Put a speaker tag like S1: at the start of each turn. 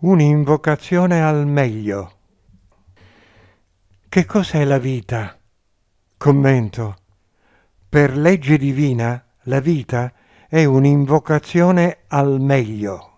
S1: Un'invocazione al meglio. Che cos'è la vita? Commento. Per legge divina la vita è un'invocazione al meglio.